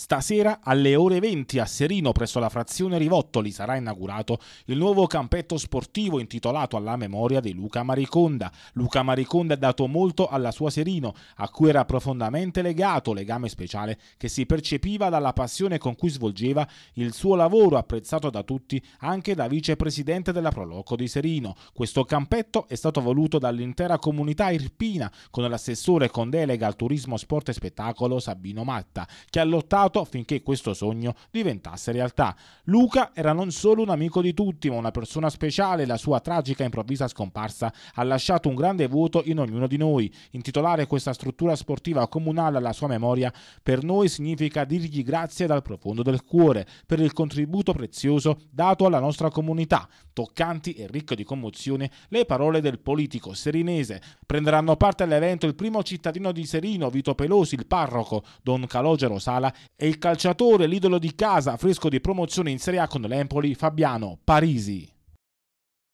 Stasera alle ore 20 a Serino presso la frazione Rivottoli sarà inaugurato il nuovo campetto sportivo intitolato alla memoria di Luca Mariconda. Luca Mariconda è dato molto alla sua Serino, a cui era profondamente legato, legame speciale che si percepiva dalla passione con cui svolgeva il suo lavoro apprezzato da tutti, anche da vicepresidente della Proloco di Serino. Questo campetto è stato voluto dall'intera comunità irpina con l'assessore con delega al turismo, sport e spettacolo Sabino Matta, che ha lottato lavorato affinché questo sogno diventasse realtà. Luca era non solo un amico di tutti, ma una persona speciale. La sua tragica e improvvisa scomparsa ha lasciato un grande vuoto in ognuno di noi. Intitolare questa struttura sportiva comunale alla sua memoria per noi significa dirgli grazie dal profondo del cuore per il contributo prezioso dato alla nostra comunità. Toccanti e ricche di commozione le parole del politico serinese. Prenderanno parte all'evento il primo cittadino di Serino, Vito Pelosi, il parroco, Don Calogero Sala e il calciatore, l'idolo di casa, fresco di promozione in Serie A con l'Empoli, Fabiano Parisi.